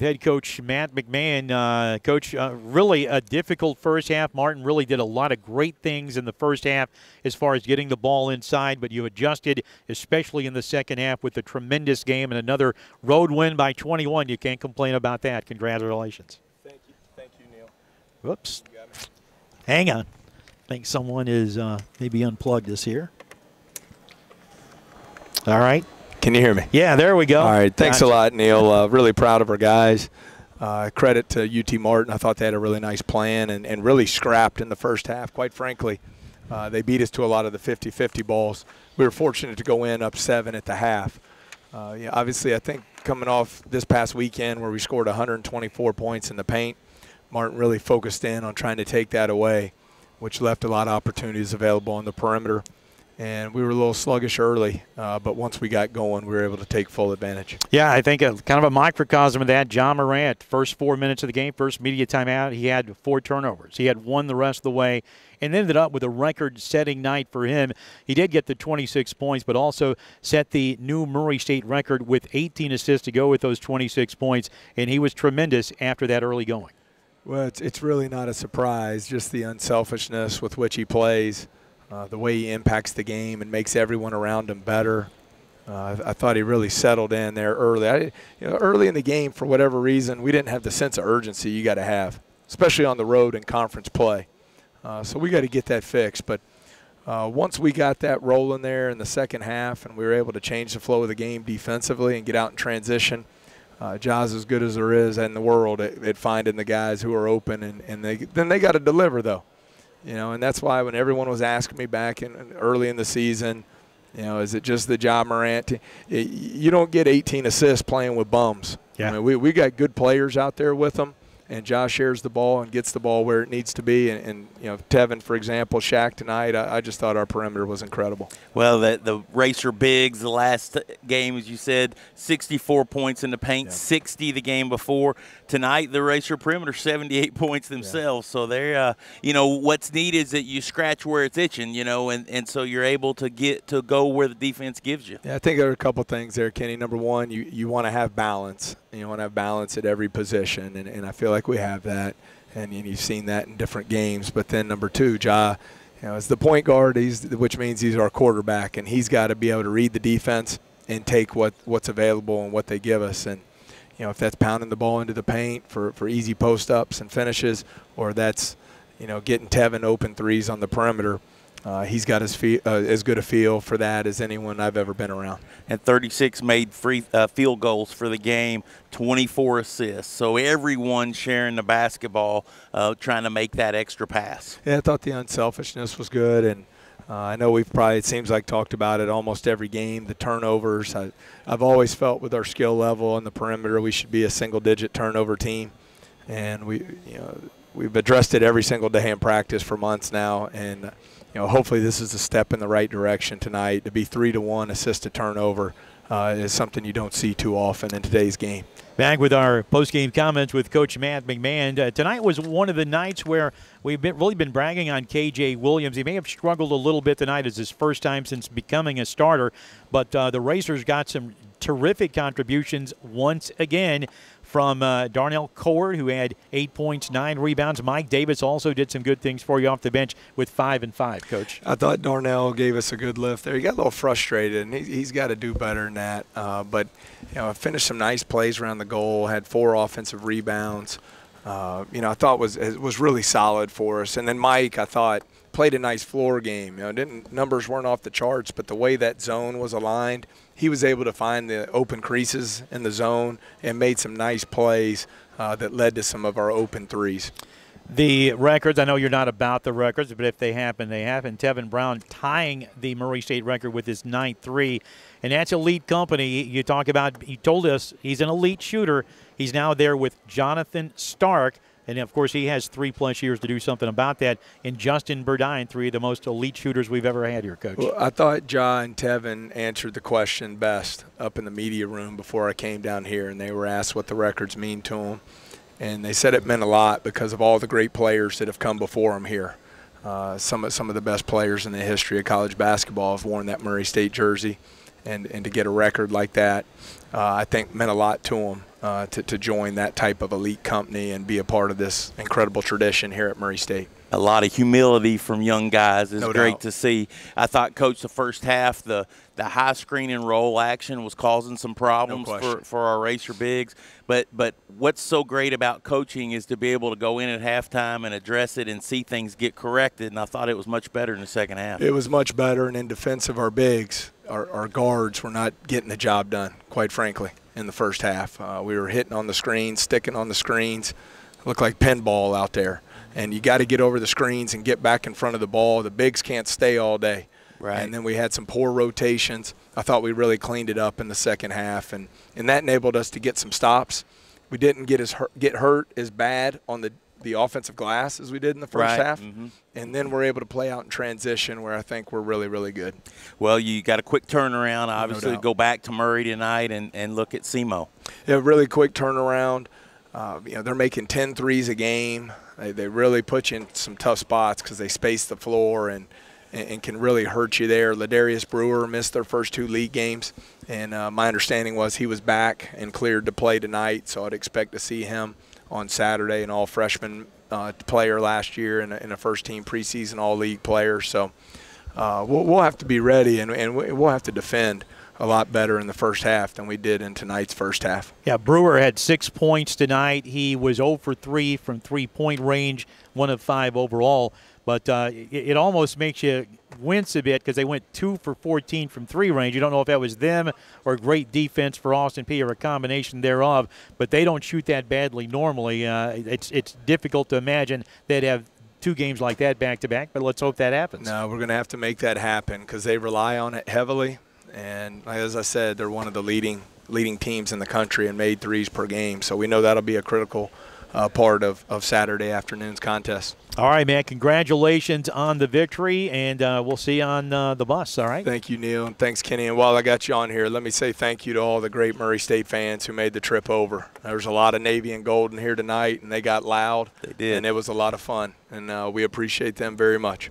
head coach Matt McMahon. Uh, coach, uh, really a difficult first half. Martin really did a lot of great things in the first half as far as getting the ball inside, but you adjusted, especially in the second half, with a tremendous game and another road win by 21. You can't complain about that. Congratulations. Thank you. Thank you, Neil. Whoops. You Hang on. I think someone is uh, maybe unplugged us here. All right. Can you hear me? Yeah, there we go. All right, thanks gotcha. a lot, Neil. Uh, really proud of our guys. Uh, credit to UT Martin. I thought they had a really nice plan and, and really scrapped in the first half, quite frankly. Uh, they beat us to a lot of the 50 50 balls. We were fortunate to go in up seven at the half. Uh, yeah, obviously, I think coming off this past weekend where we scored 124 points in the paint, Martin really focused in on trying to take that away, which left a lot of opportunities available on the perimeter and we were a little sluggish early, uh, but once we got going, we were able to take full advantage. Yeah, I think a, kind of a microcosm of that. John Morant, first four minutes of the game, first media timeout, he had four turnovers. He had one the rest of the way and ended up with a record setting night for him. He did get the 26 points, but also set the new Murray State record with 18 assists to go with those 26 points, and he was tremendous after that early going. Well, it's, it's really not a surprise, just the unselfishness with which he plays. Uh, the way he impacts the game and makes everyone around him better. Uh, I, thought he really settled in there early. I, you know, early in the game, for whatever reason, we didn't have the sense of urgency you got to have, especially on the road and conference play. Uh, so we got to get that fixed. But uh, once we got that rolling there in the second half, and we were able to change the flow of the game defensively and get out in transition uh, Jaws as good as there is in the world at, at finding the guys who are open, and, and they, then they got to deliver though. You know, and that's why when everyone was asking me back in, early in the season, you know, is it just the job Morant? It, you don't get 18 assists playing with bums. Yeah. I mean, we, we got good players out there with them and Josh shares the ball and gets the ball where it needs to be. And, and you know, Tevin, for example, Shaq tonight, I, I, just thought our perimeter was incredible. Well, the, the Racer Bigs, the last game, as you said, 64 points in the paint, yeah. 60 the game before. Tonight, the Racer Perimeter, 78 points themselves. Yeah. So they're, uh, you know, what's needed is that you scratch where it's itching, you know, and, and so you're able to get to go where the defense gives you. Yeah, I think there are a couple things there, Kenny. Number one, you, you want to have balance. You want to have balance at every position. And, and I feel like like we have that, and, and you've seen that in different games. But then number two, Ja, you know, is the point guard, he's, which means he's our quarterback, and he's got to be able to read the defense and take what, what's available and what they give us. And you know, if that's pounding the ball into the paint for, for easy post ups and finishes, or that's you know getting Tevin open threes on the perimeter uh, he's got as, feel, uh, as good a feel for that as anyone I've ever been around. And 36 made free uh, field goals for the game, 24 assists. So everyone sharing the basketball, uh, trying to make that extra pass. Yeah, I thought the unselfishness was good, and uh, I know we've probably it seems like talked about it almost every game. The turnovers, I, I've always felt with our skill level and the perimeter, we should be a single-digit turnover team, and we you know we've addressed it every single day in practice for months now, and you know, hopefully this is a step in the right direction tonight. To be three to one assist to turnover uh, is something you don't see too often in today's game. Back with our post-game comments with Coach Matt McMahon. Uh, tonight was one of the nights where we've been, really been bragging on K.J. Williams. He may have struggled a little bit tonight as his first time since becoming a starter, but uh, the Racers got some terrific contributions once again from uh, Darnell Cord, who had eight points, nine rebounds. Mike Davis also did some good things for you off the bench with five and five, Coach. I thought Darnell gave us a good lift there. He got a little frustrated, and he, has got to do better than that. Uh, but you know, finished some nice plays around the goal, had four offensive rebounds. Uh, you know, I thought was was really solid for us. And then Mike, I thought – played a nice floor game. You know, didn't numbers weren't off the charts, but the way that zone was aligned, he was able to find the open creases in the zone and made some nice plays uh, that led to some of our open threes. The records, I know you're not about the records, but if they happen, they happen. Tevin Brown tying the Murray State record with his 9 3. And that's elite company. You talk about, you told us he's an elite shooter. He's now there with Jonathan Stark. And of course, he has three plus years to do something about that. And Justin Burdine, three of the most elite shooters we've ever had here, Coach. Well, I thought Ja and Tevin answered the question best up in the media room before I came down here, and they were asked what the records mean to them. And they said it meant a lot because of all the great players that have come before them here. Uh, some, of, some of the best players in the history of college basketball have worn that Murray State jersey and, and to get a record like that, uh, I think meant a lot to him uh, to, to join that type of elite company and be a part of this incredible tradition here at Murray State. A lot of humility from young guys is no great doubt. to see. I thought, coach, the first half, the the high screen and roll action was causing some problems no for, for our racer bigs. But but what's so great about coaching is to be able to go in at halftime and address it and see things get corrected. And I thought it was much better in the second half. It was much better, and in defense of our bigs, our, our guards were not getting the job done, quite frankly, in the first half. Uh, we were hitting on the screens, sticking on the screens, looked like pinball out there. And you got to get over the screens and get back in front of the ball. The bigs can't stay all day. Right. And then we had some poor rotations. I thought we really cleaned it up in the second half, and, and that enabled us to get some stops. We didn't get as hurt, get hurt as bad on the the offensive glass as we did in the first right. half, mm-hmm. and then we're able to play out in transition where I think we're really really good. Well, you got a quick turnaround. Obviously, no go back to Murray tonight and and look at Semo. Yeah, really quick turnaround. Uh, you know, they're making 10 threes a game. They, they really put you in some tough spots because they space the floor and, and, and, can really hurt you there. Ladarius Brewer missed their first two league games, and uh, my understanding was he was back and cleared to play tonight, so I'd expect to see him on Saturday, an all freshman uh, player last year and a, and a, first team preseason all league player. So uh, we'll, we'll, have to be ready and, and we'll have to defend a lot better in the first half than we did in tonight's first half. Yeah, Brewer had six points tonight. He was 0 for 3 from three point range, 1 of 5 overall. But uh, it, it, almost makes you wince a bit because they went two for 14 from three range. You don't know if that was them or great defense for Austin P or a combination thereof. But they don't shoot that badly normally. Uh, it's it's difficult to imagine they'd have two games like that back to back. But let's hope that happens. No, we're going to have to make that happen because they rely on it heavily. And as I said, they're one of the leading leading teams in the country and made threes per game. So we know that'll be a critical uh, part of, of Saturday afternoon's contest. All right, man. Congratulations on the victory, and uh, we'll see you on uh, the bus. All right. Thank you, Neil, and thanks, Kenny. And while I got you on here, let me say thank you to all the great Murray State fans who made the trip over. There was a lot of Navy and Golden here tonight, and they got loud. They did, and it was a lot of fun. And uh, we appreciate them very much.